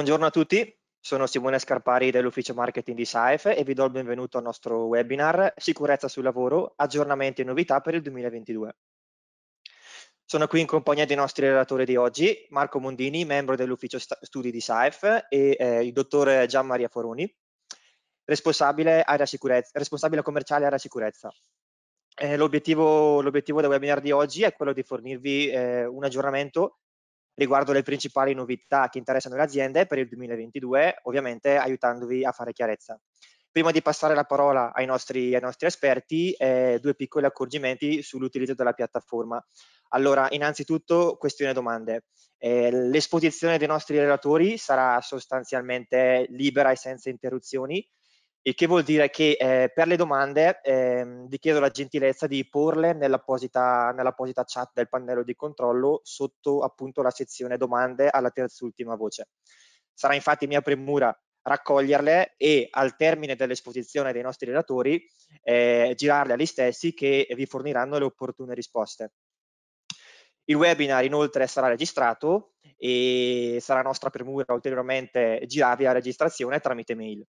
Buongiorno a tutti, sono Simone Scarpari dell'ufficio marketing di SAEF e vi do il benvenuto al nostro webinar Sicurezza sul lavoro, aggiornamenti e novità per il 2022. Sono qui in compagnia dei nostri relatori di oggi, Marco Mondini, membro dell'ufficio studi di SAEF e eh, il dottor Maria Foroni, responsabile, responsabile, commerciale area sicurezza. Eh, l'obiettivo, del webinar di oggi è quello di fornirvi eh, un aggiornamento riguardo le principali novità che interessano le aziende per il 2022, ovviamente aiutandovi a fare chiarezza. Prima di passare la parola ai nostri, ai nostri esperti, eh, due piccoli accorgimenti sull'utilizzo della piattaforma. Allora, innanzitutto questione domande. Eh, l'esposizione dei nostri relatori sarà sostanzialmente libera e senza interruzioni, il che vuol dire che eh, per le domande eh, vi chiedo la gentilezza di porle nell'apposita, nell'apposita chat del pannello di controllo sotto appunto la sezione domande alla terz'ultima voce. Sarà infatti mia premura raccoglierle e al termine dell'esposizione dei nostri relatori eh, girarle agli stessi che vi forniranno le opportune risposte. Il webinar inoltre sarà registrato e sarà nostra premura ulteriormente girarvi la registrazione tramite mail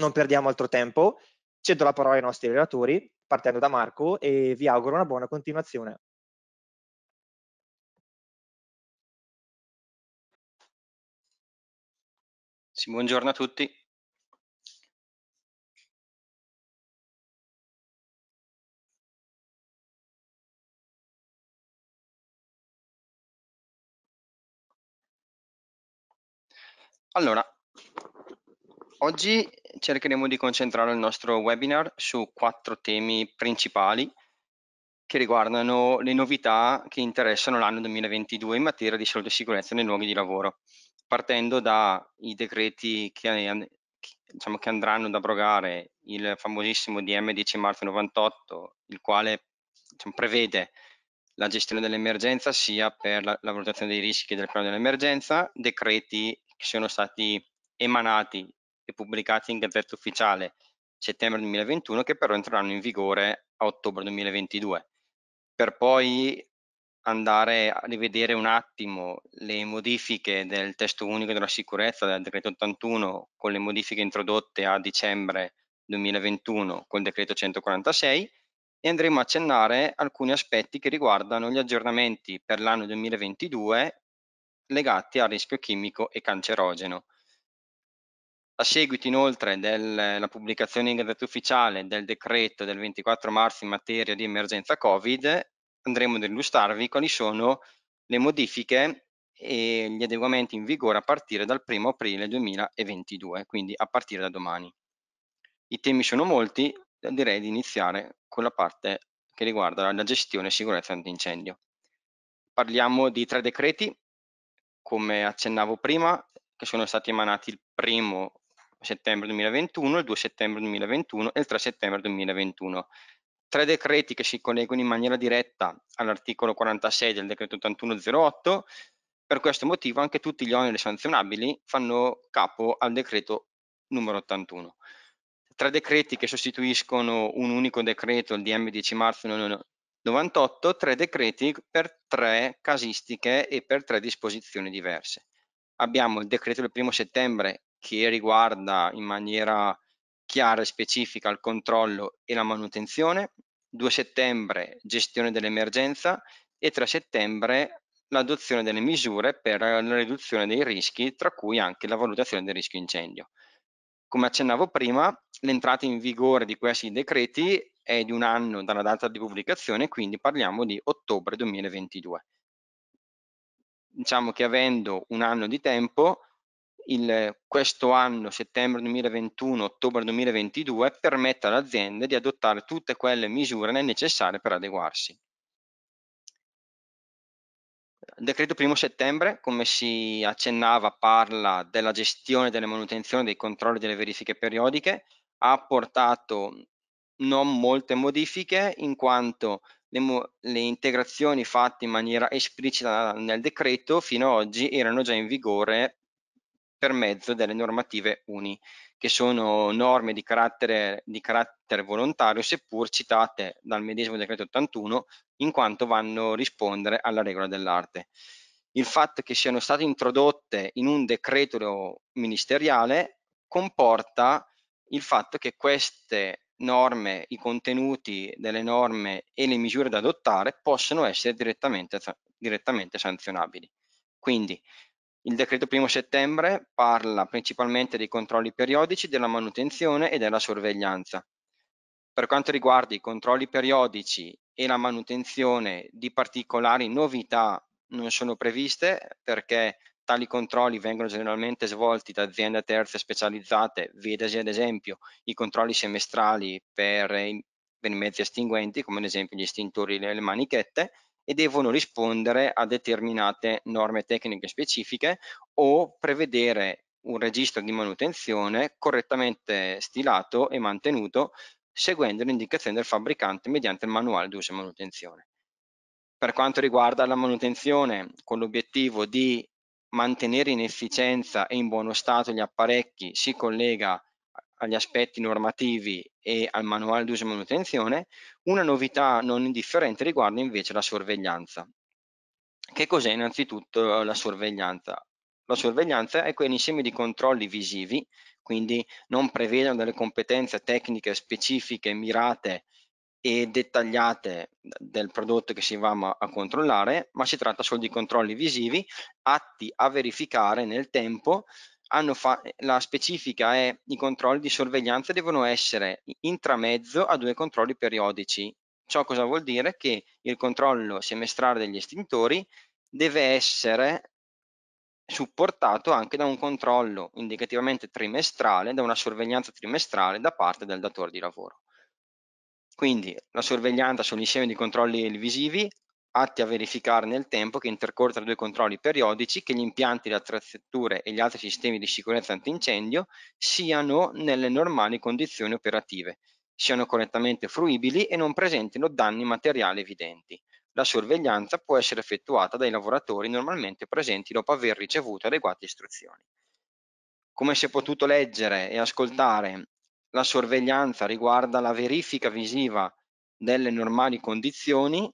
non perdiamo altro tempo, cedo la parola ai nostri relatori, partendo da Marco, e vi auguro una buona continuazione. Sì, buongiorno a tutti. Allora, Oggi cercheremo di concentrare il nostro webinar su quattro temi principali che riguardano le novità che interessano l'anno 2022 in materia di salute e sicurezza nei luoghi di lavoro, partendo dai decreti che, diciamo, che andranno ad abrogare il famosissimo DM 10 marzo 98, il quale diciamo, prevede la gestione dell'emergenza sia per la, la valutazione dei rischi che del piano dell'emergenza, decreti che sono stati emanati e pubblicati in Gazzetta Ufficiale settembre 2021 che però entreranno in vigore a ottobre 2022 per poi andare a rivedere un attimo le modifiche del testo unico della sicurezza del decreto 81 con le modifiche introdotte a dicembre 2021 col decreto 146 e andremo a accennare alcuni aspetti che riguardano gli aggiornamenti per l'anno 2022 legati al rischio chimico e cancerogeno. A seguito inoltre della pubblicazione in gazzetta ufficiale del decreto del 24 marzo in materia di emergenza Covid, andremo ad illustrarvi quali sono le modifiche e gli adeguamenti in vigore a partire dal 1 aprile 2022, quindi a partire da domani. I temi sono molti, direi di iniziare con la parte che riguarda la gestione e sicurezza antincendio. Parliamo di tre decreti, come accennavo prima, che sono stati emanati il primo settembre 2021, il 2 settembre 2021 e il 3 settembre 2021. Tre decreti che si collegano in maniera diretta all'articolo 46 del decreto 8108, per questo motivo anche tutti gli oneri sanzionabili fanno capo al decreto numero 81. Tre decreti che sostituiscono un unico decreto, il DM 10 marzo 1998, tre decreti per tre casistiche e per tre disposizioni diverse. Abbiamo il decreto del primo settembre che riguarda in maniera chiara e specifica il controllo e la manutenzione, 2 settembre gestione dell'emergenza e 3 settembre l'adozione delle misure per la riduzione dei rischi, tra cui anche la valutazione del rischio incendio. Come accennavo prima, l'entrata in vigore di questi decreti è di un anno dalla data di pubblicazione, quindi parliamo di ottobre 2022. Diciamo che avendo un anno di tempo il, questo anno, settembre 2021, ottobre 2022, permetta all'azienda di adottare tutte quelle misure necessarie per adeguarsi. Il decreto primo settembre, come si accennava, parla della gestione, delle manutenzioni, dei controlli e delle verifiche periodiche, ha portato non molte modifiche in quanto le, le, integrazioni fatte in maniera esplicita nel decreto fino ad oggi erano già in vigore per mezzo delle normative UNI, che sono norme di carattere, di carattere volontario, seppur citate dal medesimo decreto 81, in quanto vanno a rispondere alla regola dell'arte. Il fatto che siano state introdotte in un decreto ministeriale comporta il fatto che queste norme, i contenuti delle norme e le misure da adottare possono essere direttamente, direttamente sanzionabili. Quindi il decreto primo settembre parla principalmente dei controlli periodici, della manutenzione e della sorveglianza. Per quanto riguarda i controlli periodici e la manutenzione, di particolari novità non sono previste perché tali controlli vengono generalmente svolti da aziende terze specializzate, vedasi ad esempio i controlli semestrali per, eh, per i mezzi estinguenti, come ad esempio gli estintori e le manichette, e devono rispondere a determinate norme tecniche specifiche o prevedere un registro di manutenzione correttamente stilato e mantenuto seguendo le indicazioni del fabbricante mediante il manuale di uso e manutenzione. Per quanto riguarda la manutenzione, con l'obiettivo di mantenere in efficienza e in buono stato gli apparecchi, si collega agli aspetti normativi e al manuale d'uso e manutenzione, una novità non indifferente riguarda invece la sorveglianza. Che cos'è innanzitutto la sorveglianza? La sorveglianza è quell'insieme di controlli visivi, quindi non prevedono delle competenze tecniche specifiche, mirate e dettagliate del prodotto che si va a controllare, ma si tratta solo di controlli visivi atti a verificare nel tempo hanno la specifica è i controlli di sorveglianza devono essere intramezzo a due controlli periodici. Ciò cosa vuol dire? Che il controllo semestrale degli estintori deve essere supportato anche da un controllo indicativamente trimestrale, da una sorveglianza trimestrale da parte del datore di lavoro. Quindi la sorveglianza sull'insieme di controlli visivi atti a verificare nel tempo che intercorre tra due controlli periodici che gli impianti, le attrezzature e gli altri sistemi di sicurezza antincendio siano nelle normali condizioni operative, siano correttamente fruibili e non presentino danni materiali evidenti. La sorveglianza può essere effettuata dai lavoratori normalmente presenti dopo aver ricevuto adeguate istruzioni. Come si è potuto leggere e ascoltare, la sorveglianza riguarda la verifica visiva delle normali condizioni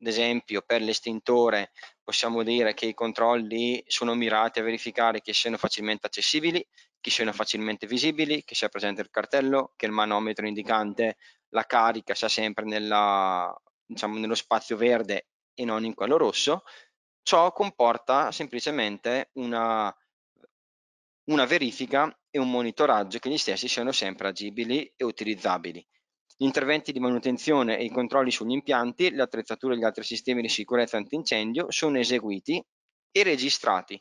ad esempio per l'estintore possiamo dire che i controlli sono mirati a verificare che siano facilmente accessibili, che siano facilmente visibili, che sia presente il cartello, che il manometro indicante la carica sia sempre nella, diciamo, nello spazio verde e non in quello rosso. Ciò comporta semplicemente una, una verifica e un monitoraggio che gli stessi siano sempre agibili e utilizzabili gli interventi di manutenzione e i controlli sugli impianti, le attrezzature e gli altri sistemi di sicurezza antincendio sono eseguiti e registrati.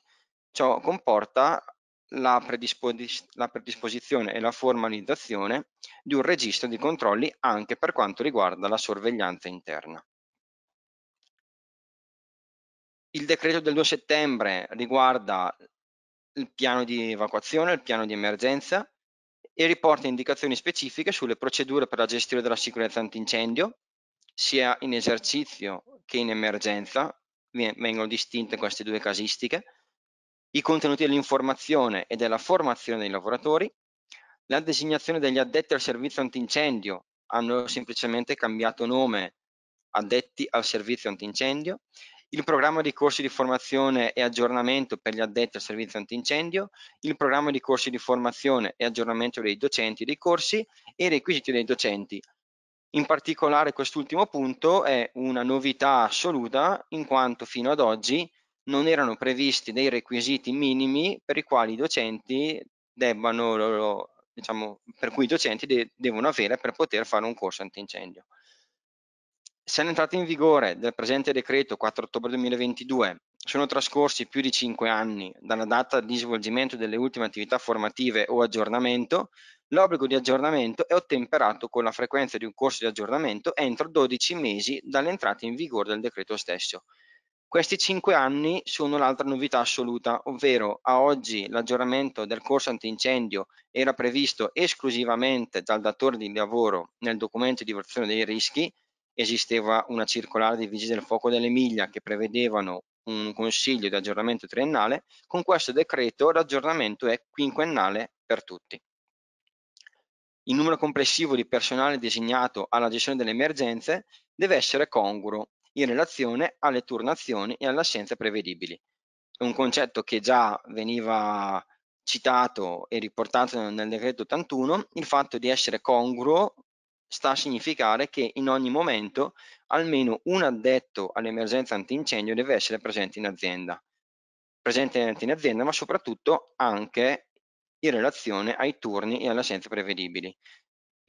Ciò comporta la, predispos la predisposizione e la formalizzazione di un registro di controlli anche per quanto riguarda la sorveglianza interna. Il decreto del 2 settembre riguarda il piano di evacuazione, il piano di emergenza, e riporta indicazioni specifiche sulle procedure per la gestione della sicurezza antincendio, sia in esercizio che in emergenza, vengono distinte queste due casistiche, i contenuti dell'informazione e della formazione dei lavoratori, la designazione degli addetti al servizio antincendio, hanno semplicemente cambiato nome addetti al servizio antincendio il programma di corsi di formazione e aggiornamento per gli addetti al servizio antincendio, il programma di corsi di formazione e aggiornamento dei docenti dei corsi e i requisiti dei docenti. In particolare quest'ultimo punto è una novità assoluta in quanto fino ad oggi non erano previsti dei requisiti minimi per i quali i docenti debbano, diciamo, per cui i docenti de devono avere per poter fare un corso antincendio. Se l'entrata in vigore del presente decreto 4 ottobre 2022 sono trascorsi più di 5 anni dalla data di svolgimento delle ultime attività formative o aggiornamento, l'obbligo di aggiornamento è ottemperato con la frequenza di un corso di aggiornamento entro 12 mesi dall'entrata in vigore del decreto stesso. Questi 5 anni sono l'altra novità assoluta, ovvero a oggi l'aggiornamento del corso antincendio era previsto esclusivamente dal datore di lavoro nel documento di valutazione dei rischi, esisteva una circolare dei vigili del fuoco dell'Emilia che prevedevano un consiglio di aggiornamento triennale, con questo decreto l'aggiornamento è quinquennale per tutti. Il numero complessivo di personale designato alla gestione delle emergenze deve essere congruo in relazione alle turnazioni e alle assenze prevedibili. È un concetto che già veniva citato e riportato nel decreto 81, il fatto di essere congruo sta a significare che in ogni momento almeno un addetto all'emergenza antincendio deve essere presente in azienda, presente in azienda ma soprattutto anche in relazione ai turni e alle assenze prevedibili.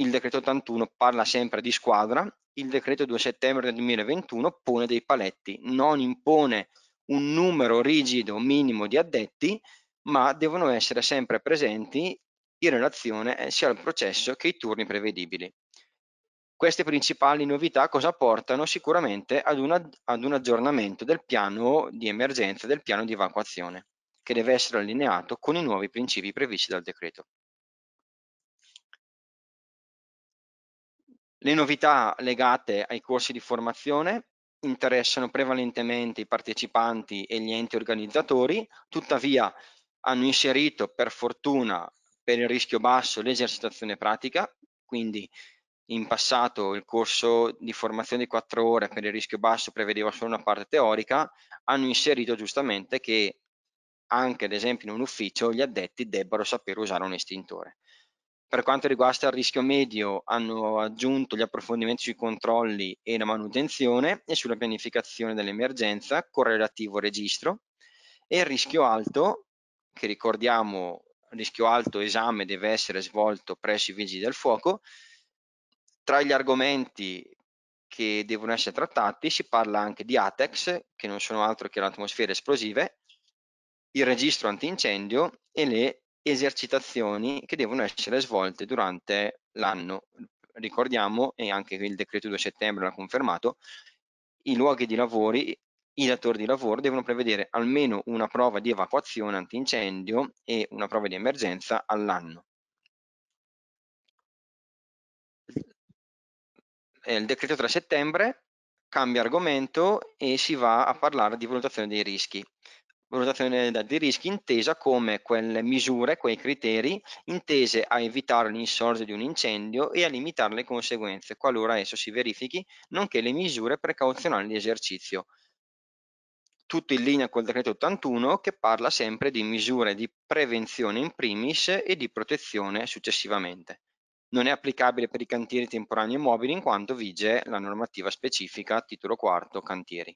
Il decreto 81 parla sempre di squadra, il decreto 2 settembre del 2021 pone dei paletti, non impone un numero rigido minimo di addetti, ma devono essere sempre presenti in relazione eh, sia al processo che ai turni prevedibili. Queste principali novità cosa portano? Sicuramente ad, una, ad un aggiornamento del piano di emergenza, del piano di evacuazione, che deve essere allineato con i nuovi principi previsti dal decreto. Le novità legate ai corsi di formazione interessano prevalentemente i partecipanti e gli enti organizzatori, tuttavia hanno inserito per fortuna per il rischio basso l'esercitazione pratica, quindi in passato il corso di formazione di 4 ore per il rischio basso prevedeva solo una parte teorica, hanno inserito giustamente che anche ad esempio in un ufficio gli addetti debbano sapere usare un estintore. Per quanto riguarda il rischio medio hanno aggiunto gli approfondimenti sui controlli e la manutenzione e sulla pianificazione dell'emergenza relativo registro e il rischio alto, che ricordiamo rischio alto esame deve essere svolto presso i vigili del fuoco, tra gli argomenti che devono essere trattati si parla anche di ATEX, che non sono altro che le atmosfere esplosive, il registro antincendio e le esercitazioni che devono essere svolte durante l'anno. Ricordiamo, e anche il decreto 2 settembre l'ha confermato, i luoghi di lavori, i datori di lavoro devono prevedere almeno una prova di evacuazione antincendio e una prova di emergenza all'anno. Eh, il decreto 3 settembre cambia argomento e si va a parlare di valutazione dei rischi. Valutazione dei rischi intesa come quelle misure, quei criteri intese a evitare l'insorgere di un incendio e a limitare le conseguenze qualora esso si verifichi, nonché le misure precauzionali di esercizio. Tutto in linea col decreto 81 che parla sempre di misure di prevenzione in primis e di protezione successivamente non è applicabile per i cantieri temporanei e mobili in quanto vige la normativa specifica titolo quarto cantieri.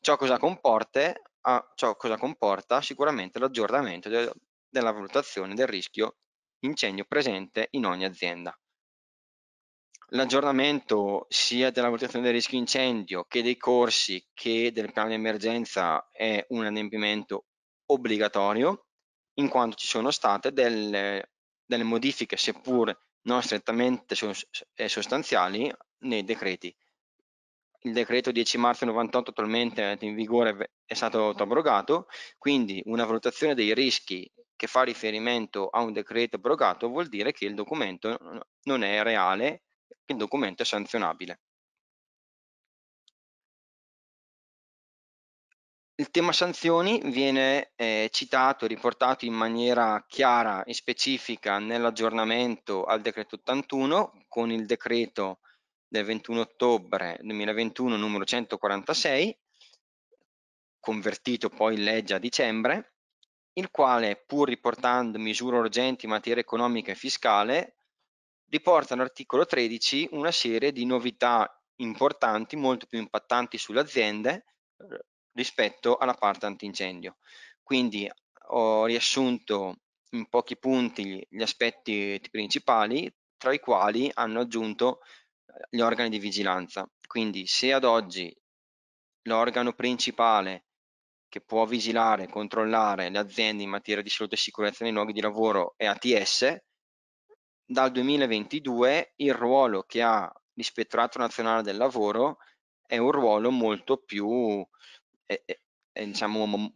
Ciò cosa, comporta, ah, ciò cosa comporta sicuramente l'aggiornamento de, della valutazione del rischio incendio presente in ogni azienda. L'aggiornamento sia della valutazione del rischio incendio che dei corsi che del piano di emergenza è un adempimento obbligatorio in quanto ci sono state delle, delle modifiche seppur non strettamente eh, sostanziali nei decreti. Il decreto 10 marzo 98 attualmente in vigore è stato abrogato, quindi una valutazione dei rischi che fa riferimento a un decreto abrogato vuol dire che il documento non è reale, che il documento è sanzionabile. Il tema sanzioni viene eh, citato e riportato in maniera chiara e specifica nell'aggiornamento al decreto 81 con il decreto del 21 ottobre 2021 numero 146 convertito poi in legge a dicembre il quale pur riportando misure urgenti in materia economica e fiscale riporta all'articolo 13 una serie di novità importanti molto più impattanti sulle aziende rispetto alla parte antincendio. Quindi ho riassunto in pochi punti gli aspetti principali, tra i quali hanno aggiunto eh, gli organi di vigilanza. Quindi se ad oggi l'organo principale che può vigilare, e controllare le aziende in materia di salute e sicurezza nei luoghi di lavoro è ATS, dal 2022 il ruolo che ha l'Ispettorato Nazionale del Lavoro è un ruolo molto più è, è, è diciamo,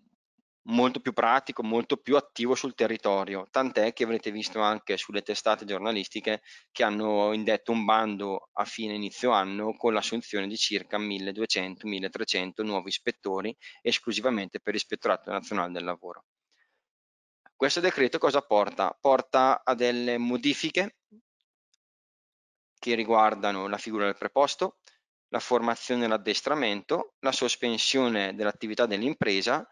molto più pratico, molto più attivo sul territorio, tant'è che avrete visto anche sulle testate giornalistiche che hanno indetto un bando a fine inizio anno con l'assunzione di circa 1200-1300 nuovi ispettori esclusivamente per l'Ispettorato Nazionale del Lavoro. Questo decreto cosa porta? Porta a delle modifiche che riguardano la figura del preposto, la formazione e l'addestramento, la sospensione dell'attività dell'impresa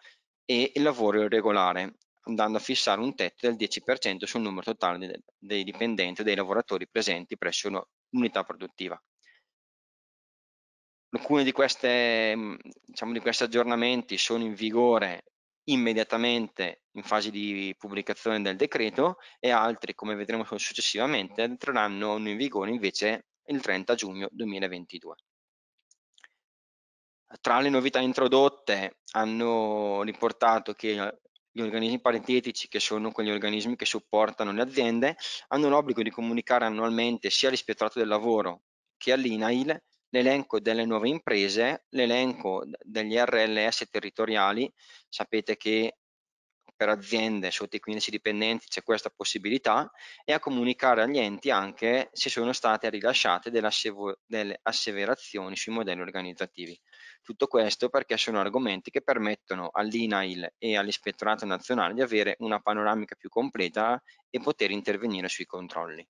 e il lavoro irregolare, andando a fissare un tetto del 10% sul numero totale dei dipendenti e dei lavoratori presenti presso l'unità produttiva. Alcuni di, queste, mm, diciamo, di questi aggiornamenti sono in vigore immediatamente in fase di pubblicazione del decreto e altri, come vedremo successivamente, entreranno in vigore invece il 30 giugno 2022. Tra le novità introdotte hanno riportato che eh, gli organismi parentetici, che sono quegli organismi che supportano le aziende, hanno l'obbligo di comunicare annualmente sia all'Ispettorato del Lavoro che all'INAIL l'elenco delle nuove imprese, l'elenco degli RLS territoriali, sapete che per aziende sotto i 15 dipendenti c'è questa possibilità e a comunicare agli enti anche se sono state rilasciate delle, delle asseverazioni sui modelli organizzativi. Tutto questo perché sono argomenti che permettono all'INAIL e all'Ispettorato Nazionale di avere una panoramica più completa e poter intervenire sui controlli.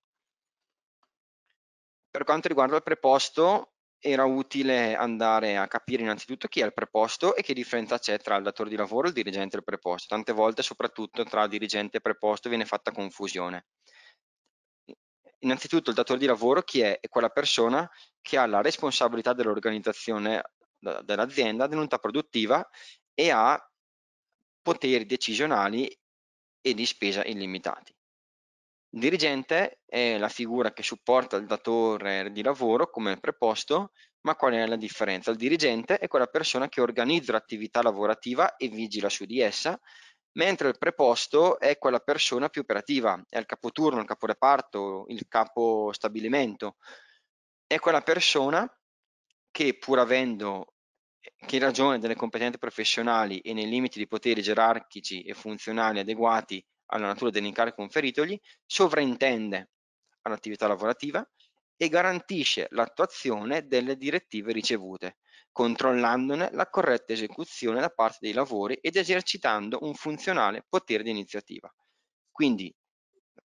Per quanto riguarda il preposto, era utile andare a capire innanzitutto chi è il preposto e che differenza c'è tra il datore di lavoro il dirigente e il preposto. Tante volte, soprattutto tra dirigente e preposto, viene fatta confusione. Innanzitutto il datore di lavoro chi è? È quella persona che ha la responsabilità dell'organizzazione dell'azienda, dell'unità produttiva e ha poteri decisionali e di spesa illimitati. Il dirigente è la figura che supporta il datore di lavoro come preposto, ma qual è la differenza? Il dirigente è quella persona che organizza l'attività lavorativa e vigila su di essa, mentre il preposto è quella persona più operativa, è il capoturno, il caporeparto, il capo stabilimento, è quella persona che pur avendo che in ragione delle competenze professionali e nei limiti di poteri gerarchici e funzionali adeguati alla natura dell'incarico conferitogli, sovraintende all'attività lavorativa e garantisce l'attuazione delle direttive ricevute, controllandone la corretta esecuzione da parte dei lavori ed esercitando un funzionale potere di iniziativa. Quindi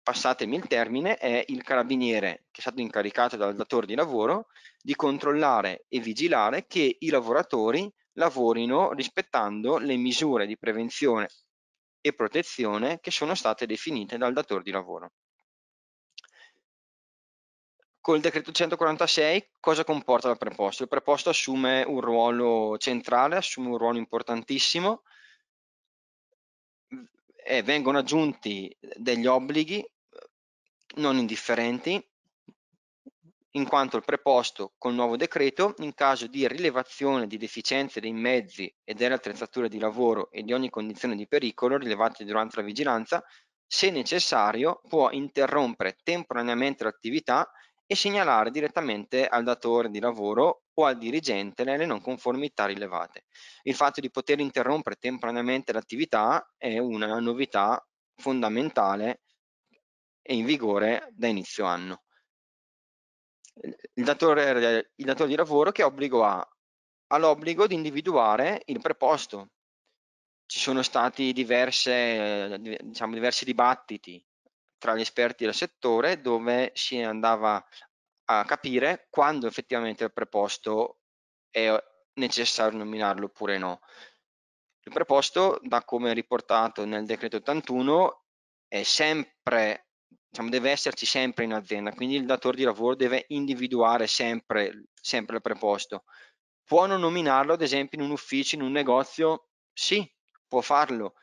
passatemi il termine, è il carabiniere che è stato incaricato dal datore di lavoro di controllare e vigilare che i lavoratori lavorino rispettando le misure di prevenzione e protezione che sono state definite dal datore di lavoro. Col decreto 146 cosa comporta il preposto? Il preposto assume un ruolo centrale, assume un ruolo importantissimo, eh, vengono aggiunti degli obblighi non indifferenti, in quanto il preposto col nuovo decreto, in caso di rilevazione di deficienze dei mezzi e delle attrezzature di lavoro e di ogni condizione di pericolo rilevate durante la vigilanza, se necessario può interrompere temporaneamente l'attività e segnalare direttamente al datore di lavoro o al dirigente le non conformità rilevate. Il fatto di poter interrompere temporaneamente l'attività è una novità fondamentale e in vigore da inizio anno. Il datore, il datore di lavoro che obbligo ha? Ha l'obbligo di individuare il preposto. Ci sono stati diverse, diciamo, diversi dibattiti tra gli esperti del settore dove si andava a capire quando effettivamente il preposto è necessario nominarlo oppure no. Il preposto, da come riportato nel decreto 81, è sempre diciamo, deve esserci sempre in azienda, quindi il datore di lavoro deve individuare sempre, sempre il preposto. Può non nominarlo, ad esempio, in un ufficio, in un negozio? Sì, può farlo.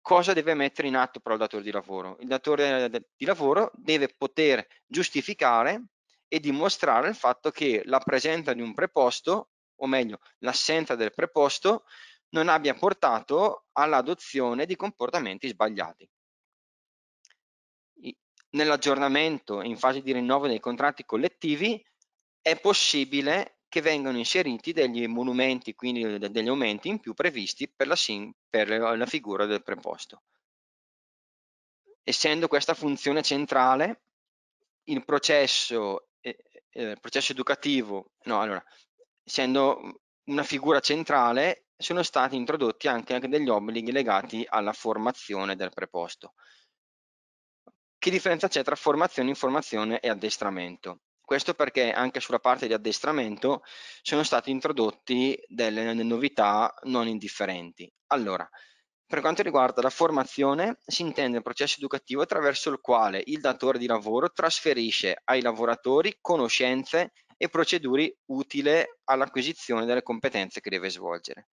Cosa deve mettere in atto però il datore di lavoro? Il datore eh, di lavoro deve poter giustificare e dimostrare il fatto che la presenza di un preposto, o meglio, l'assenza del preposto, non abbia portato all'adozione di comportamenti sbagliati nell'aggiornamento in fase di rinnovo dei contratti collettivi è possibile che vengano inseriti degli emolumenti, quindi degli aumenti in più previsti per la, per la figura del preposto. Essendo questa funzione centrale, il processo, il eh, processo educativo, no, allora, essendo una figura centrale, sono stati introdotti anche, anche degli obblighi legati alla formazione del preposto. Che differenza c'è tra formazione, informazione e addestramento? Questo perché anche sulla parte di addestramento sono stati introdotti delle novità non indifferenti. Allora, per quanto riguarda la formazione, si intende il processo educativo attraverso il quale il datore di lavoro trasferisce ai lavoratori conoscenze e procedure utili all'acquisizione delle competenze che deve svolgere.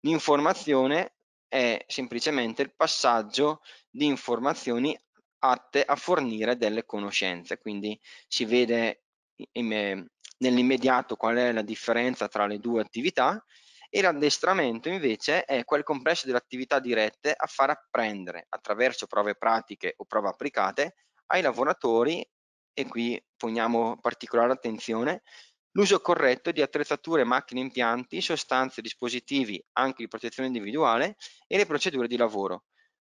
L'informazione è semplicemente il passaggio di informazioni atte a fornire delle conoscenze, quindi si vede nell'immediato qual è la differenza tra le due attività e l'addestramento invece è quel complesso delle attività dirette a far apprendere attraverso prove pratiche o prove applicate ai lavoratori e qui poniamo particolare attenzione l'uso corretto di attrezzature, macchine, impianti, sostanze, dispositivi, anche di protezione individuale e le procedure di lavoro.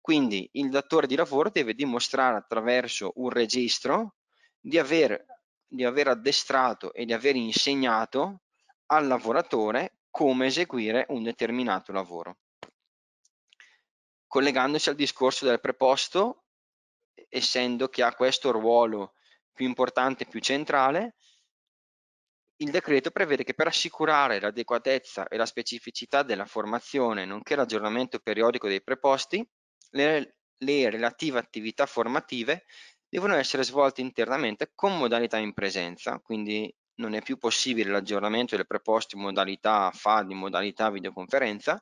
Quindi il datore di lavoro deve dimostrare attraverso un registro di aver, di aver addestrato e di aver insegnato al lavoratore come eseguire un determinato lavoro. Collegandosi al discorso del preposto, essendo che ha questo ruolo più importante, e più centrale, il decreto prevede che per assicurare l'adeguatezza e la specificità della formazione, nonché l'aggiornamento periodico dei preposti, le, le relative attività formative devono essere svolte internamente con modalità in presenza, quindi non è più possibile l'aggiornamento delle preposte in modalità FAD, in modalità videoconferenza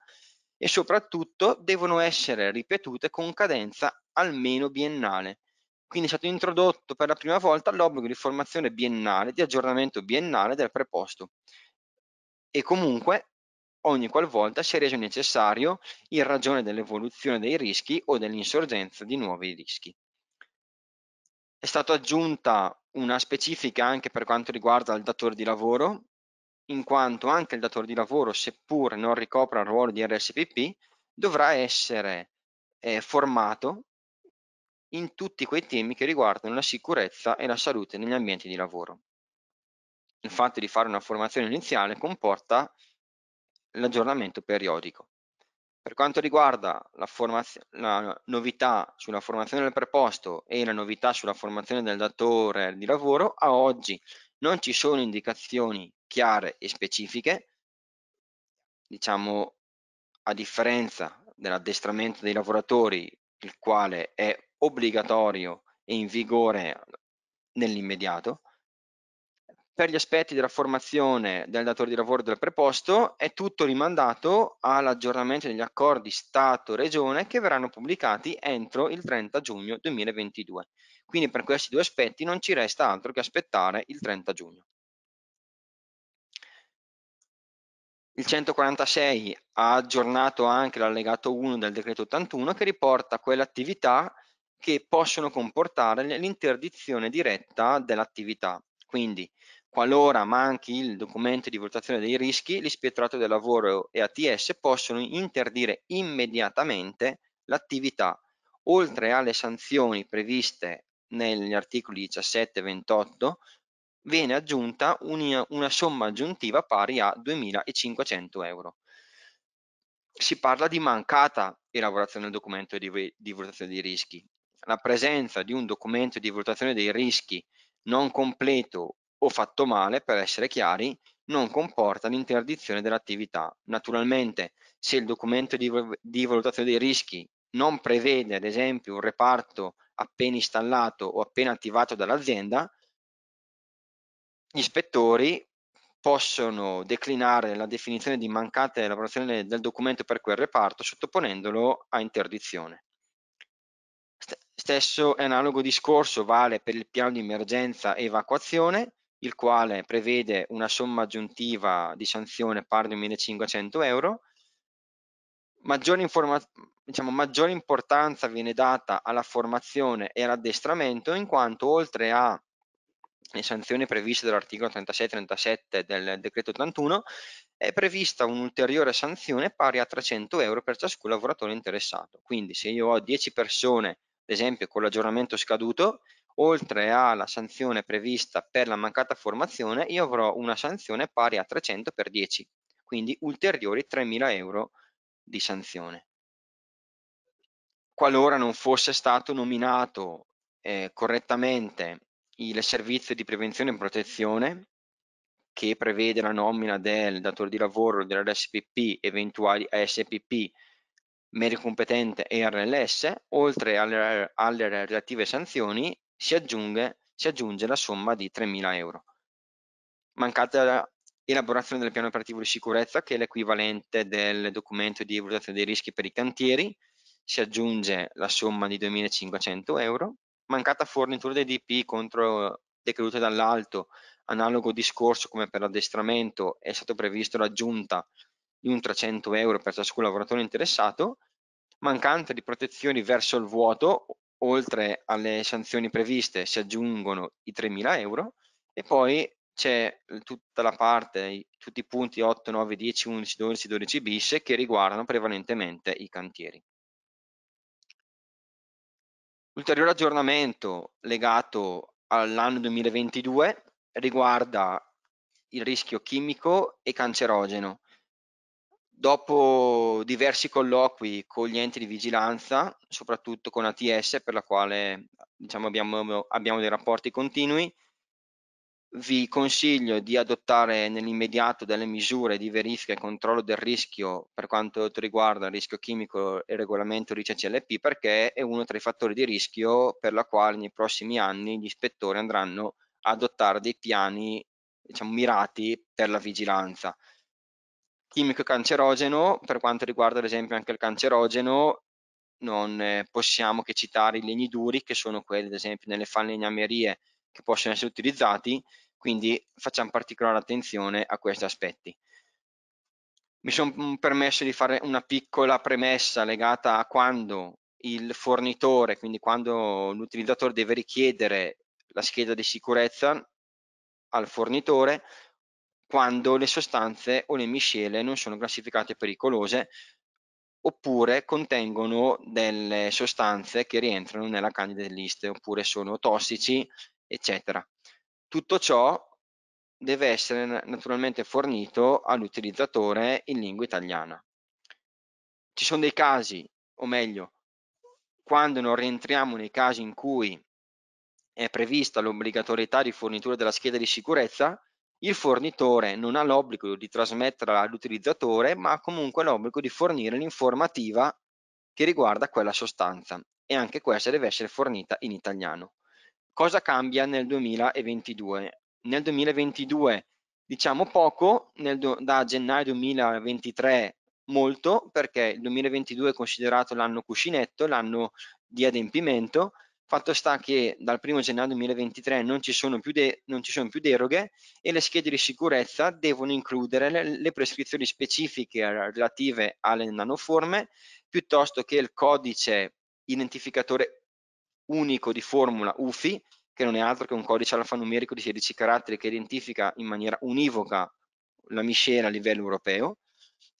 e soprattutto devono essere ripetute con cadenza almeno biennale. Quindi è stato introdotto per la prima volta l'obbligo di formazione biennale, di aggiornamento biennale del preposto. E comunque ogni qualvolta si è reso necessario in ragione dell'evoluzione dei rischi o dell'insorgenza di nuovi rischi. È stata aggiunta una specifica anche per quanto riguarda il datore di lavoro, in quanto anche il datore di lavoro, seppur non ricopra il ruolo di RSPP, dovrà essere eh, formato in tutti quei temi che riguardano la sicurezza e la salute negli ambienti di lavoro. Il fatto di fare una formazione iniziale comporta l'aggiornamento periodico. Per quanto riguarda la, la, novità sulla formazione del preposto e la novità sulla formazione del datore di lavoro, a oggi non ci sono indicazioni chiare e specifiche, diciamo a differenza dell'addestramento dei lavoratori, il quale è obbligatorio e in vigore nell'immediato, per gli aspetti della formazione del datore di lavoro del preposto è tutto rimandato all'aggiornamento degli accordi Stato-Regione che verranno pubblicati entro il 30 giugno 2022. Quindi per questi due aspetti non ci resta altro che aspettare il 30 giugno. Il 146 ha aggiornato anche l'allegato 1 del decreto 81 che riporta quelle attività che possono comportare l'interdizione diretta dell'attività. Quindi Qualora manchi il documento di valutazione dei rischi, l'ispettorato del lavoro e ATS possono interdire immediatamente l'attività, oltre alle sanzioni previste negli articoli 17 e 28, viene aggiunta una, una somma aggiuntiva pari a 2.500 euro. Si parla di mancata elaborazione del documento di, di valutazione dei rischi. La presenza di un documento di valutazione dei rischi non completo o fatto male, per essere chiari, non comporta l'interdizione dell'attività. Naturalmente, se il documento di, di, valutazione dei rischi non prevede, ad esempio, un reparto appena installato o appena attivato dall'azienda, gli ispettori possono declinare la definizione di mancata elaborazione del documento per quel reparto sottoponendolo a interdizione. Stesso e analogo discorso vale per il piano di emergenza e evacuazione, il quale prevede una somma aggiuntiva di sanzione pari a 1.500 euro. Maggiore, diciamo, maggiore importanza viene data alla formazione e all'addestramento in quanto oltre a le sanzioni previste dall'articolo 36-37 del decreto 81 è prevista un'ulteriore sanzione pari a 300 euro per ciascun lavoratore interessato. Quindi se io ho 10 persone, ad esempio con l'aggiornamento scaduto, oltre alla sanzione prevista per la mancata formazione, io avrò una sanzione pari a 300 per 10, quindi ulteriori 3.000 euro di sanzione. Qualora non fosse stato nominato eh, correttamente il servizio di prevenzione e protezione, che prevede la nomina del datore di lavoro, dell'RSPP, eventuali ASPP, meri competente e RLS, oltre alle, alle relative sanzioni, si aggiunge, si aggiunge la somma di 3.000 euro. Mancata elaborazione del piano operativo di sicurezza, che è l'equivalente del documento di valutazione dei rischi per i cantieri, si aggiunge la somma di 2.500 euro. Mancata fornitura dei DP contro decadute dall'alto, analogo discorso come per l'addestramento, è stato previsto l'aggiunta di un 300 euro per ciascun lavoratore interessato, mancanza di protezioni verso il vuoto oltre alle sanzioni previste si aggiungono i 3.000 euro e poi c'è eh, tutta la parte, tutti i punti 8, 9, 10, 11, 12, 12 bis che riguardano prevalentemente i cantieri. Ulteriore aggiornamento legato all'anno 2022 riguarda il rischio chimico e cancerogeno Dopo diversi colloqui con gli enti di vigilanza, soprattutto con ATS, per la quale diciamo, abbiamo, abbiamo dei rapporti continui, vi consiglio di adottare nell'immediato delle misure di verifica e controllo del rischio per quanto riguarda il rischio chimico e il regolamento RICE CLP perché è uno tra i fattori di rischio per la quale nei prossimi anni gli ispettori andranno ad adottare dei piani diciamo, mirati per la vigilanza chimico cancerogeno, per quanto riguarda ad esempio anche il cancerogeno, non eh, possiamo che citare i legni duri che sono quelli ad esempio nelle falegnamerie che possono essere utilizzati, quindi facciamo particolare attenzione a questi aspetti. Mi sono mm, permesso di fare una piccola premessa legata a quando il fornitore, quindi quando l'utilizzatore deve richiedere la scheda di sicurezza al fornitore, quando le sostanze o le miscele non sono classificate pericolose oppure contengono delle sostanze che rientrano nella candidate list oppure sono tossici eccetera tutto ciò deve essere naturalmente fornito all'utilizzatore in lingua italiana ci sono dei casi o meglio quando non rientriamo nei casi in cui è prevista l'obbligatorietà di fornitura della scheda di sicurezza il fornitore non ha l'obbligo di trasmetterla all'utilizzatore, ma ha comunque l'obbligo di fornire l'informativa che riguarda quella sostanza e anche questa deve essere fornita in italiano. Cosa cambia nel 2022? Nel 2022 diciamo poco, nel, da gennaio 2023 molto, perché il 2022 è considerato l'anno cuscinetto, l'anno di adempimento Fatto sta che dal 1 gennaio 2023 non ci sono più, de ci sono più deroghe e le schede di sicurezza devono includere le, le prescrizioni specifiche relative alle nanoforme piuttosto che il codice identificatore unico di formula UFI che non è altro che un codice alfanumerico di 16 caratteri che identifica in maniera univoca la miscela a livello europeo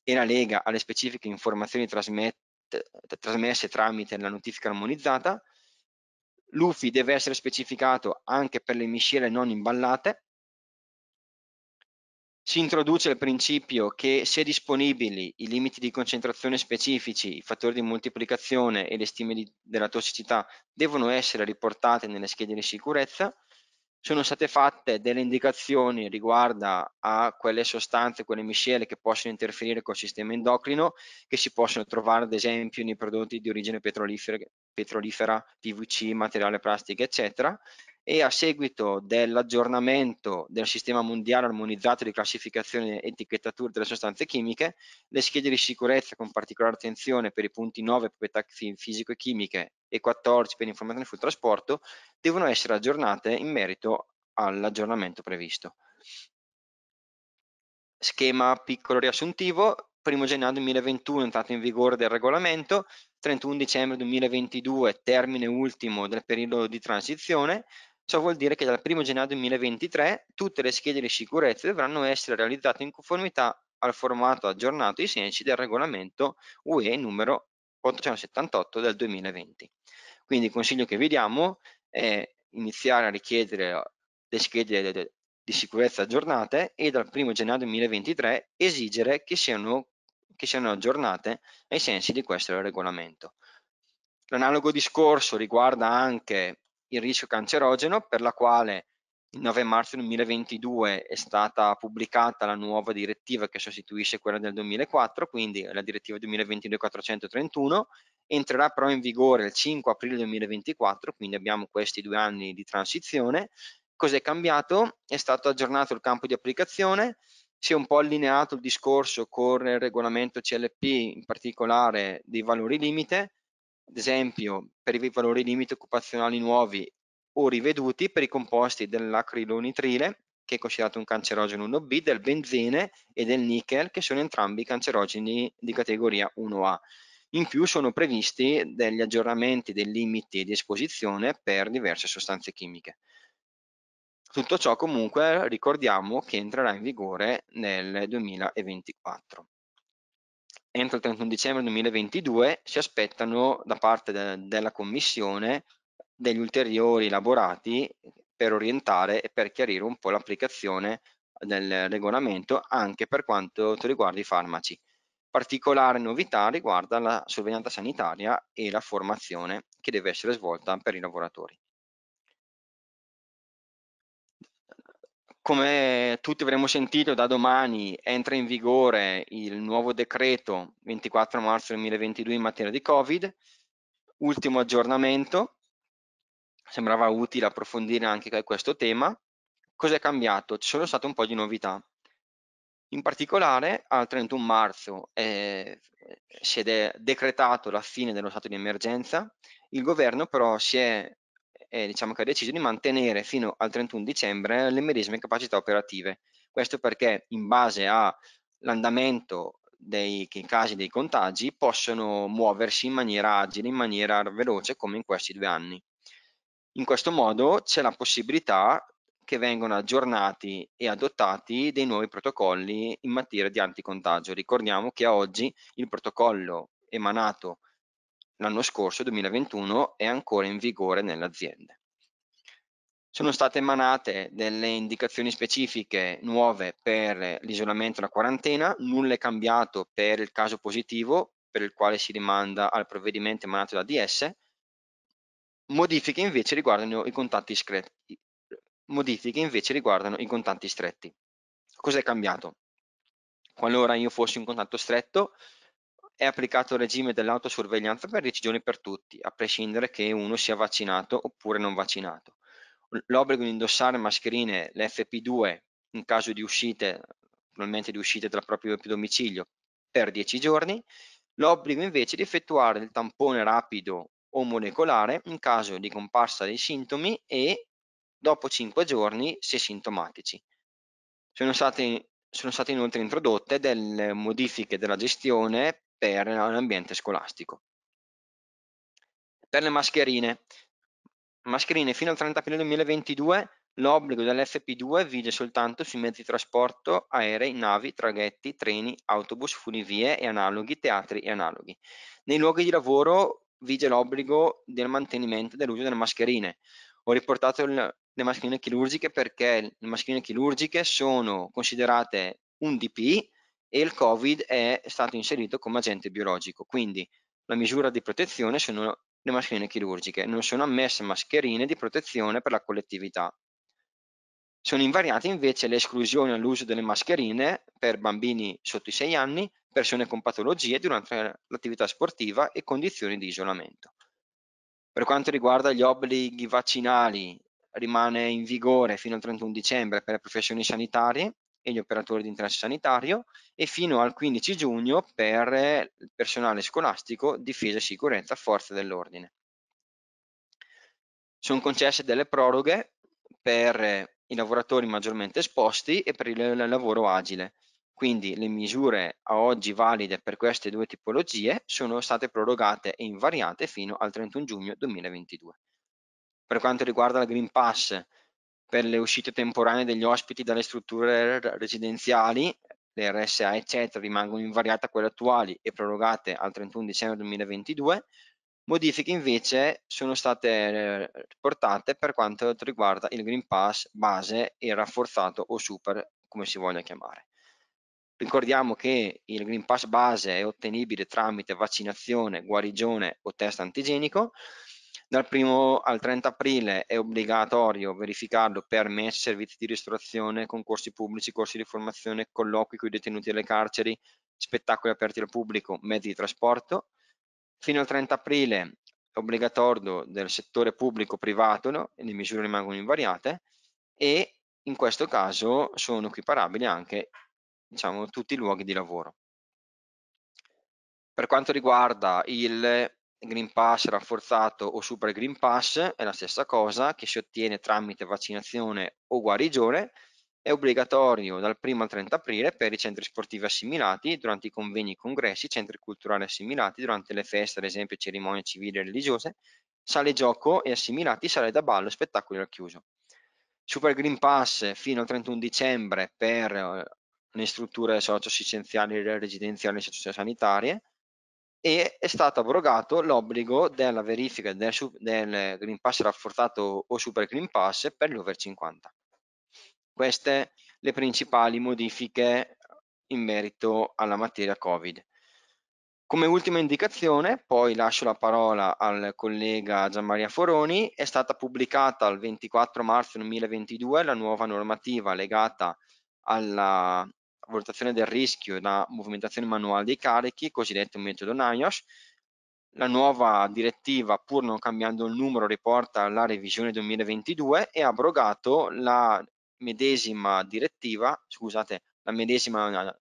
e la lega alle specifiche informazioni trasmette, trasmesse tramite la notifica armonizzata L'UFI deve essere specificato anche per le miscele non imballate. Si introduce il principio che se disponibili i limiti di concentrazione specifici, i fattori di moltiplicazione e le stime di, della tossicità devono essere riportate nelle schede di sicurezza. Sono state fatte delle indicazioni riguardo a quelle sostanze, quelle miscele che possono interferire col sistema endocrino, che si possono trovare ad esempio nei prodotti di origine petrolifera petrolifera, PVC, materiale plastica, eccetera, e a seguito dell'aggiornamento del sistema mondiale armonizzato di classificazione e etichettatura delle sostanze chimiche, le schede di sicurezza con particolare attenzione per i punti 9 proprietà fisico e chimiche e 14 per informazioni sul trasporto devono essere aggiornate in merito all'aggiornamento previsto. Schema piccolo riassuntivo, 1 gennaio 2021 è entrato in vigore del regolamento, 31 dicembre 2022, termine ultimo del periodo di transizione, ciò vuol dire che dal 1 gennaio 2023 tutte le schede di sicurezza dovranno essere realizzate in conformità al formato aggiornato ai sensi del regolamento UE numero 878 del 2020. Quindi il consiglio che vi diamo è iniziare a richiedere le schede di sicurezza aggiornate e dal 1 gennaio 2023 esigere che siano che siano aggiornate ai sensi di questo regolamento. L'analogo discorso riguarda anche il rischio cancerogeno per la quale il 9 marzo 2022 è stata pubblicata la nuova direttiva che sostituisce quella del 2004, quindi la direttiva 2022-431, entrerà però in vigore il 5 aprile 2024, quindi abbiamo questi due anni di transizione. Cos'è cambiato? È stato aggiornato il campo di applicazione, si è un po' allineato il discorso con il regolamento CLP, in particolare dei valori limite, ad esempio per i valori limite occupazionali nuovi o riveduti per i composti dell'acrilonitrile, che è considerato un cancerogeno 1B, del benzene e del nickel, che sono entrambi cancerogeni di categoria 1A. In più sono previsti degli aggiornamenti dei limiti di esposizione per diverse sostanze chimiche. Tutto ciò comunque ricordiamo che entrerà in vigore nel 2024. Entro il 31 dicembre 2022 si aspettano da parte de della Commissione degli ulteriori elaborati per orientare e per chiarire un po' l'applicazione del regolamento anche per quanto riguarda i farmaci. Particolare novità riguarda la sorveglianza sanitaria e la formazione che deve essere svolta per i lavoratori. Come tutti avremo sentito, da domani entra in vigore il nuovo decreto 24 marzo 2022 in materia di Covid, ultimo aggiornamento, sembrava utile approfondire anche questo tema. Cos'è cambiato? Ci sono state un po' di novità. In particolare al 31 marzo eh, si è de decretato la fine dello stato di emergenza, il governo però si è eh, diciamo che ha deciso di mantenere fino al 31 dicembre le medesime capacità operative. Questo perché in base all'andamento dei casi dei contagi possono muoversi in maniera agile, in maniera veloce come in questi due anni. In questo modo c'è la possibilità che vengano aggiornati e adottati dei nuovi protocolli in materia di anticontagio. Ricordiamo che a oggi il protocollo emanato l'anno scorso, 2021, è ancora in vigore nell'azienda. Sono state emanate delle indicazioni specifiche nuove per l'isolamento e la quarantena, nulla è cambiato per il caso positivo per il quale si rimanda al provvedimento emanato da DS, modifiche invece riguardano i contatti stretti. Modifiche invece riguardano i contatti stretti. Cos'è cambiato? Qualora io fossi in contatto stretto, è applicato il regime dell'autosorveglianza per 10 giorni per tutti, a prescindere che uno sia vaccinato oppure non vaccinato. L'obbligo di indossare mascherine, le FP2, in caso di uscite, normalmente di uscite dal proprio domicilio, per 10 giorni, l'obbligo invece di effettuare il tampone rapido o molecolare in caso di comparsa dei sintomi e dopo 5 giorni se sintomatici. Sono state sono state inoltre introdotte delle modifiche della gestione esterne all'ambiente scolastico. Per le mascherine, mascherine fino al 30 aprile 2022 l'obbligo dell'FP2 vige soltanto sui mezzi di trasporto, aerei, navi, traghetti, treni, autobus, funivie e analoghi, teatri e analoghi. Nei luoghi di lavoro vige l'obbligo del mantenimento dell'uso delle mascherine. Ho riportato le mascherine chirurgiche perché le mascherine chirurgiche sono considerate un DPI e il Covid è stato inserito come agente biologico, quindi la misura di protezione sono le mascherine chirurgiche, non sono ammesse mascherine di protezione per la collettività. Sono invariate invece le esclusioni all'uso delle mascherine per bambini sotto i 6 anni, persone con patologie durante l'attività sportiva e condizioni di isolamento. Per quanto riguarda gli obblighi vaccinali, rimane in vigore fino al 31 dicembre per le professioni sanitarie, e gli operatori di interesse sanitario e fino al 15 giugno per eh, il personale scolastico, difesa e sicurezza, forze dell'ordine. Sono concesse delle proroghe per eh, i lavoratori maggiormente esposti e per il lavoro agile. Quindi le misure a oggi valide per queste due tipologie sono state prorogate e invariate fino al 31 giugno 2022. Per quanto riguarda la Green Pass, per le uscite temporanee degli ospiti dalle strutture residenziali, le RSA eccetera rimangono invariate a quelle attuali e prorogate al 31 dicembre 2022, modifiche invece sono state eh, portate per quanto riguarda il Green Pass base e rafforzato o super come si voglia chiamare. Ricordiamo che il Green Pass base è ottenibile tramite vaccinazione, guarigione o test antigenico, dal 1 al 30 aprile è obbligatorio verificarlo per me, servizi di ristorazione, concorsi pubblici, corsi di formazione, colloqui con i detenuti alle carceri, spettacoli aperti al pubblico, mezzi di trasporto. Fino al 30 aprile è obbligatorio del settore pubblico-privato, no? le misure rimangono invariate e in questo caso sono equiparabili anche diciamo, tutti i luoghi di lavoro. Per quanto riguarda il Green Pass rafforzato o Super Green Pass è la stessa cosa che si ottiene tramite vaccinazione o guarigione, è obbligatorio dal 1 al 30 aprile per i centri sportivi assimilati, durante i convegni e congressi, centri culturali assimilati, durante le feste, ad esempio cerimonie civili e religiose, sale gioco e assimilati, sale da ballo, e spettacoli al chiuso. Super Green Pass fino al 31 dicembre per eh, le strutture socio-assistenziali e residenziali e sanitarie e è stato abrogato l'obbligo della verifica del, del, Green Pass rafforzato o Super Green Pass per gli over 50. Queste le principali modifiche in merito alla materia Covid. Come ultima indicazione, poi lascio la parola al collega Gianmaria Foroni, è stata pubblicata il 24 marzo 2022 la nuova normativa legata alla valutazione del rischio da movimentazione manuale dei carichi, cosiddetto metodo NIOSH. La nuova direttiva, pur non cambiando il numero, riporta la revisione 2022 e ha abrogato la medesima direttiva, scusate, la medesima eh,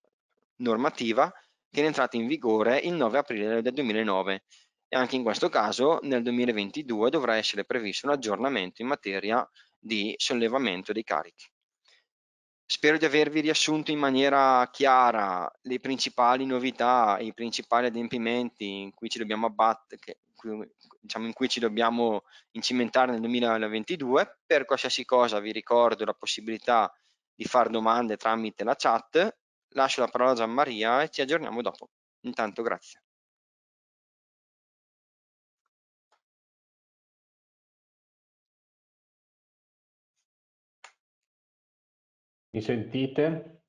normativa che è entrata in vigore il 9 aprile del 2009 e anche in questo caso nel 2022 dovrà essere previsto un aggiornamento in materia di sollevamento dei carichi. Spero di avervi riassunto in maniera chiara le principali novità e i principali adempimenti in cui ci dobbiamo abbattere, diciamo in cui ci dobbiamo incimentare nel 2022. Per qualsiasi cosa vi ricordo la possibilità di fare domande tramite la chat. Lascio la parola a Gian Maria e ci aggiorniamo dopo. Intanto grazie. Mi sentite?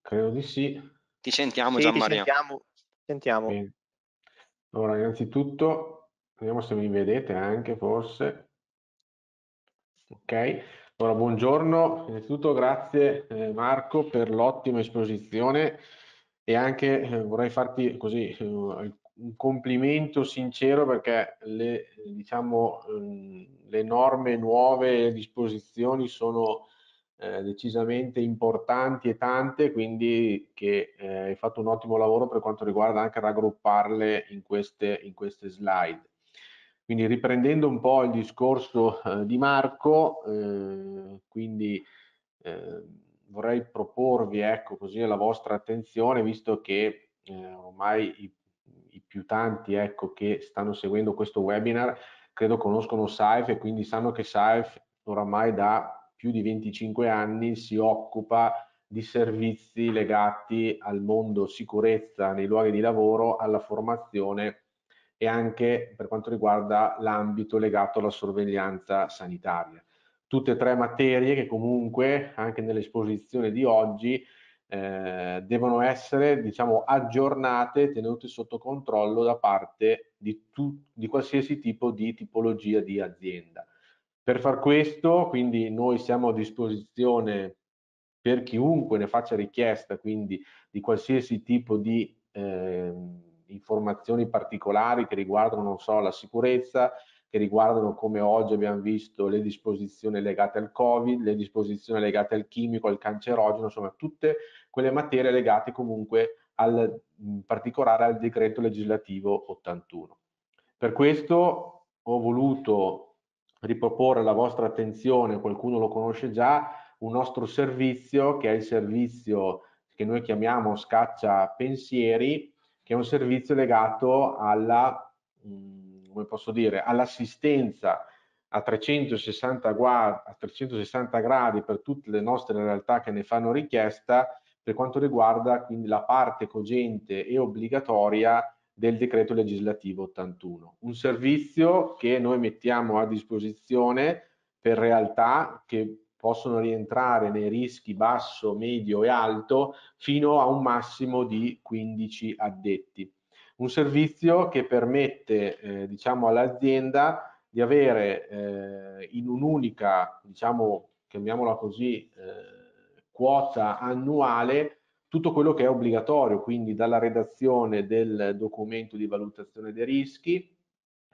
Credo di sì. Ti sentiamo sì, Gianmaria. sentiamo. sentiamo. Allora, innanzitutto, vediamo se mi vedete anche forse. Ok, allora buongiorno. Innanzitutto grazie eh, Marco per l'ottima esposizione e anche eh, vorrei farti così eh, un complimento sincero perché le, diciamo, mm, le norme nuove e disposizioni sono eh, decisamente importanti e tante, quindi che eh, hai fatto un ottimo lavoro per quanto riguarda anche raggrupparle in queste, in queste slide. Quindi riprendendo un po' il discorso eh, di Marco, eh, quindi eh, vorrei proporvi ecco così alla vostra attenzione, visto che eh, ormai i, i, più tanti ecco, che stanno seguendo questo webinar credo conoscono SAIF e quindi sanno che SAIF oramai da più di 25 anni si occupa di servizi legati al mondo sicurezza nei luoghi di lavoro, alla formazione e anche per quanto riguarda l'ambito legato alla sorveglianza sanitaria. Tutte e tre materie che comunque anche nell'esposizione di oggi eh, devono essere diciamo aggiornate, tenute sotto controllo da parte di, tu, di qualsiasi tipo di tipologia di azienda. Per far questo, quindi noi siamo a disposizione per chiunque ne faccia richiesta, quindi di qualsiasi tipo di eh, informazioni particolari che riguardano, non so, la sicurezza, che riguardano come oggi abbiamo visto le disposizioni legate al Covid, le disposizioni legate al chimico, al cancerogeno, insomma tutte quelle materie legate comunque al, in particolare al decreto legislativo 81. Per questo ho voluto riproporre la vostra attenzione, qualcuno lo conosce già, un nostro servizio che è il servizio che noi chiamiamo Scaccia Pensieri, che è un servizio legato alla, mm, come posso dire, all'assistenza a 360, gradi, a 360 gradi per tutte le nostre realtà che ne fanno richiesta per quanto riguarda quindi la parte cogente e obbligatoria del decreto legislativo 81. Un servizio che noi mettiamo a disposizione per realtà che possono rientrare nei rischi basso, medio e alto fino a un massimo di 15 addetti. Un servizio che permette eh, diciamo all'azienda di avere eh, in un'unica, diciamo, chiamiamola così, eh, quota annuale tutto quello che è obbligatorio, quindi dalla redazione del documento di valutazione dei rischi,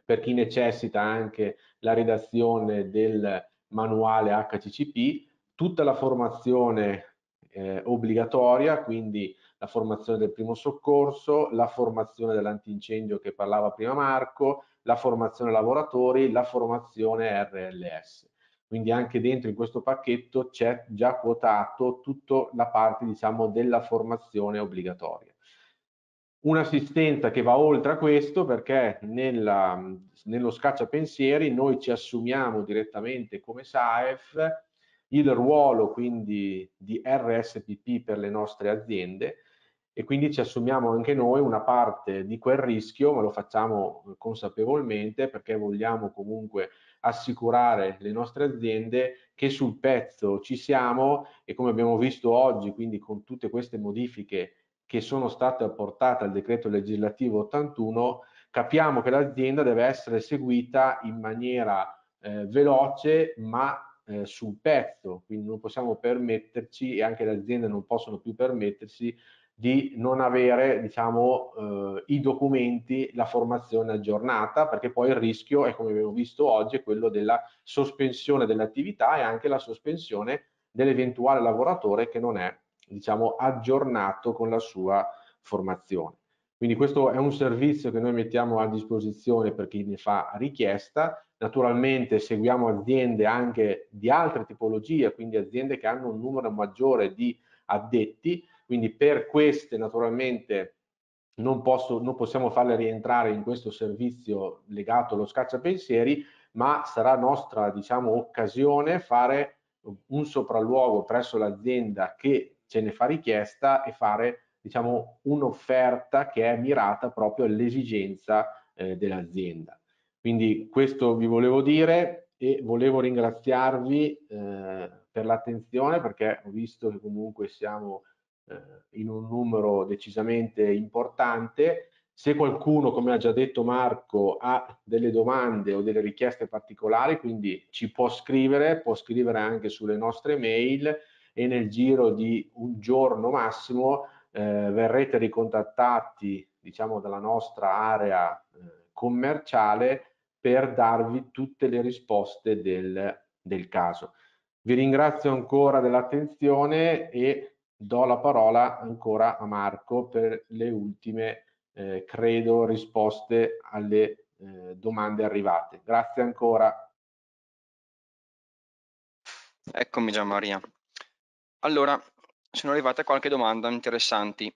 per chi necessita anche la redazione del manuale HCCP, tutta la formazione eh, obbligatoria, quindi la formazione del primo soccorso, la formazione dell'antincendio che parlava prima Marco, la formazione lavoratori, la formazione RLS quindi anche dentro in questo pacchetto c'è già quotato tutta la parte diciamo, della formazione obbligatoria. Un'assistenza che va oltre a questo perché nella, nello scacciapensieri noi ci assumiamo direttamente come SAEF il ruolo quindi di RSPP per le nostre aziende e quindi ci assumiamo anche noi una parte di quel rischio, ma lo facciamo consapevolmente perché vogliamo comunque assicurare le nostre aziende che sul pezzo ci siamo e come abbiamo visto oggi, quindi con tutte queste modifiche che sono state apportate al decreto legislativo 81, capiamo che l'azienda deve essere seguita in maniera eh, veloce ma eh, sul pezzo, quindi non possiamo permetterci e anche le aziende non possono più permettersi di non avere diciamo, eh, i documenti, la formazione aggiornata, perché poi il rischio, è come abbiamo visto oggi, quello della sospensione dell'attività e anche la sospensione dell'eventuale lavoratore che non è diciamo, aggiornato con la sua formazione. Quindi questo è un servizio che noi mettiamo a disposizione per chi ne fa richiesta. Naturalmente seguiamo aziende anche di altre tipologie, quindi aziende che hanno un numero maggiore di addetti quindi per queste naturalmente non, posso, non possiamo farle rientrare in questo servizio legato allo scacciapensieri, ma sarà nostra diciamo, occasione fare un sopralluogo presso l'azienda che ce ne fa richiesta e fare diciamo, un'offerta che è mirata proprio all'esigenza eh, dell'azienda. Quindi questo vi volevo dire e volevo ringraziarvi eh, per l'attenzione perché ho visto che comunque siamo eh, in un numero decisamente importante. Se qualcuno, come ha già detto Marco, ha delle domande o delle richieste particolari, quindi ci può scrivere, può scrivere anche sulle nostre mail e nel giro di un giorno massimo eh, verrete ricontattati diciamo dalla nostra area eh, commerciale per darvi tutte le risposte del, del caso. Vi ringrazio ancora dell'attenzione e do la parola ancora a Marco per le ultime, eh, credo, risposte alle eh, domande arrivate. Grazie ancora. Eccomi Gian Maria. Allora, sono arrivate qualche domanda interessanti.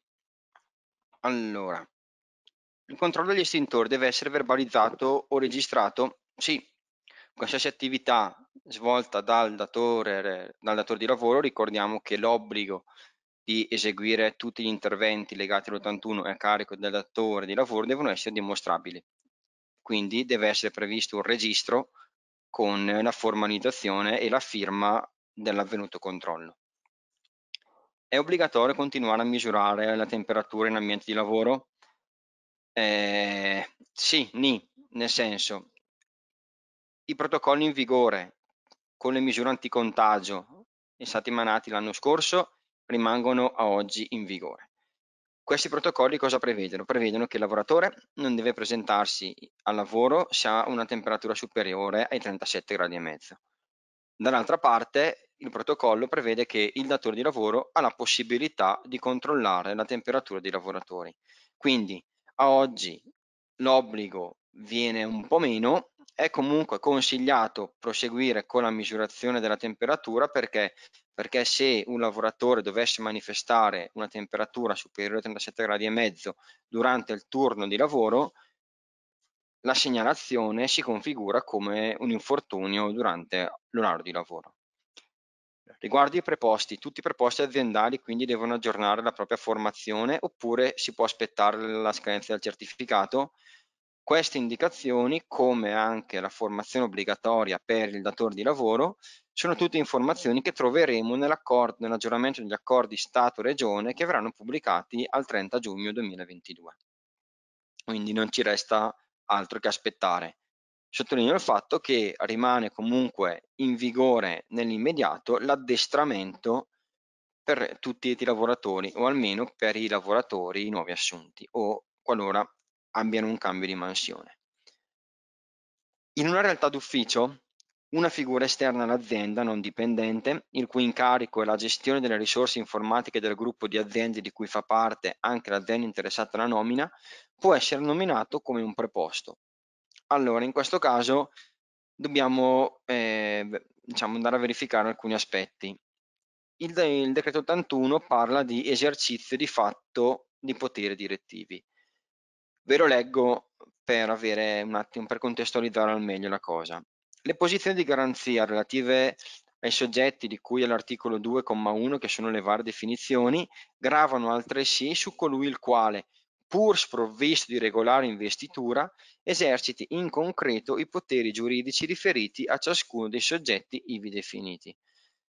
Allora, il controllo degli estintori deve essere verbalizzato o registrato? Sì, qualsiasi attività svolta dal datore, dal datore di lavoro, ricordiamo che l'obbligo di eseguire tutti gli interventi legati all'81 a carico del datore di lavoro devono essere dimostrabili. Quindi deve essere previsto un registro con la formalizzazione e la firma dell'avvenuto controllo. È obbligatorio continuare a misurare la temperatura in ambiente di lavoro? Eh, sì, ni, nel senso i protocolli in vigore con le misure anticontagio sono stati emanati l'anno scorso rimangono a oggi in vigore. Questi protocolli cosa prevedono? Prevedono che il lavoratore non deve presentarsi al lavoro se ha una temperatura superiore ai 37 gradi e mezzo. Dall'altra parte il protocollo prevede che il datore di lavoro ha la possibilità di controllare la temperatura dei lavoratori. Quindi a oggi l'obbligo viene un po' meno è comunque consigliato proseguire con la misurazione della temperatura perché, perché se un lavoratore dovesse manifestare una temperatura superiore a 37 gradi e mezzo durante il turno di lavoro, la segnalazione si configura come un infortunio durante l'orario di lavoro. Riguardo i preposti, tutti i preposti aziendali quindi devono aggiornare la propria formazione oppure si può aspettare la scadenza del certificato queste indicazioni, come anche la formazione obbligatoria per il datore di lavoro, sono tutte informazioni che troveremo nell'aggiornamento degli accordi Stato-Regione che verranno pubblicati al 30 giugno 2022. Quindi non ci resta altro che aspettare. Sottolineo il fatto che rimane comunque in vigore nell'immediato l'addestramento per tutti i lavoratori o almeno per i lavoratori nuovi assunti o qualora abbiano un cambio di mansione. In una realtà d'ufficio, una figura esterna all'azienda non dipendente, il cui incarico è la gestione delle risorse informatiche del gruppo di aziende di cui fa parte anche l'azienda interessata alla nomina, può essere nominato come un preposto. Allora, in questo caso dobbiamo eh, diciamo, andare a verificare alcuni aspetti. Il, il decreto 81 parla di esercizio di fatto di poteri direttivi. Ve lo leggo per avere un attimo, per contestualizzare al meglio la cosa. Le posizioni di garanzia relative ai soggetti di cui all'articolo 2,1, che sono le varie definizioni, gravano altresì su colui il quale, pur sprovvisto di regolare investitura, eserciti in concreto i poteri giuridici riferiti a ciascuno dei soggetti ivi definiti.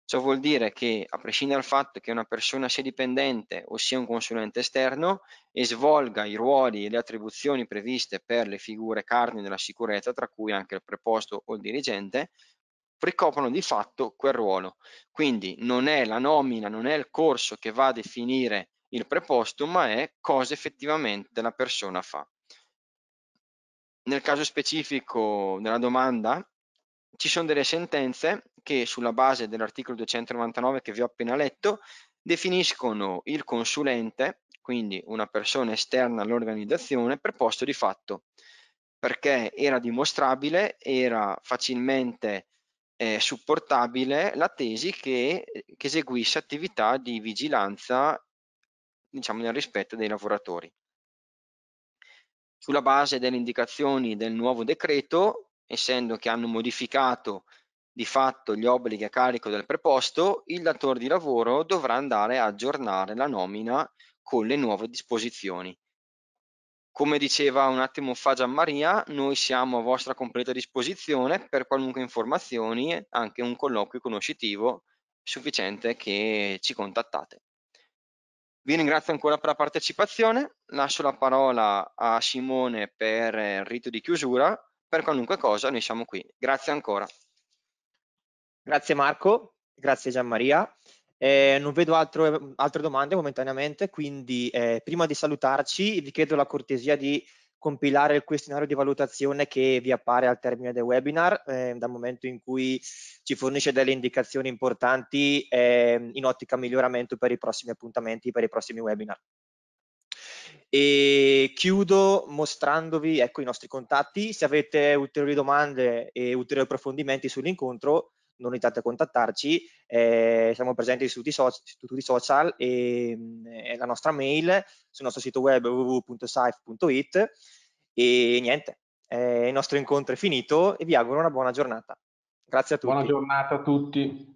Ciò vuol dire che, a prescindere dal fatto che una persona sia dipendente o sia un consulente esterno e svolga i ruoli e le attribuzioni previste per le figure carni della sicurezza, tra cui anche il preposto o il dirigente, ricoprono di fatto quel ruolo. Quindi non è la nomina, non è il corso che va a definire il preposto, ma è cosa effettivamente la persona fa. Nel caso specifico della domanda, ci sono delle sentenze che sulla base dell'articolo 299 che vi ho appena letto definiscono il consulente, quindi una persona esterna all'organizzazione, per posto di fatto, perché era dimostrabile, era facilmente eh, supportabile la tesi che, che eseguisse attività di vigilanza diciamo nel rispetto dei lavoratori. Sulla base delle indicazioni del nuovo decreto essendo che hanno modificato di fatto gli obblighi a carico del preposto, il datore di lavoro dovrà andare a aggiornare la nomina con le nuove disposizioni. Come diceva un attimo fa Gianmaria, noi siamo a vostra completa disposizione per qualunque informazione, anche un colloquio conoscitivo, sufficiente che ci contattate. Vi ringrazio ancora per la partecipazione, lascio la parola a Simone per il rito di chiusura per qualunque cosa noi siamo qui. Grazie ancora. Grazie Marco, grazie Gianmaria. Eh, non vedo altro, altre domande momentaneamente, quindi eh, prima di salutarci vi chiedo la cortesia di compilare il questionario di valutazione che vi appare al termine del webinar, eh, dal momento in cui ci fornisce delle indicazioni importanti eh, in ottica miglioramento per i prossimi appuntamenti, per i prossimi webinar e chiudo mostrandovi ecco, i nostri contatti. Se avete ulteriori domande e ulteriori approfondimenti sull'incontro, non esitate a contattarci. Eh, siamo presenti su tutti i, so tutti i social e, e, mm, la nostra mail sul nostro sito web www.saif.it. E niente, eh, il nostro incontro è finito e vi auguro una buona giornata. Grazie a tutti. Buona giornata a tutti.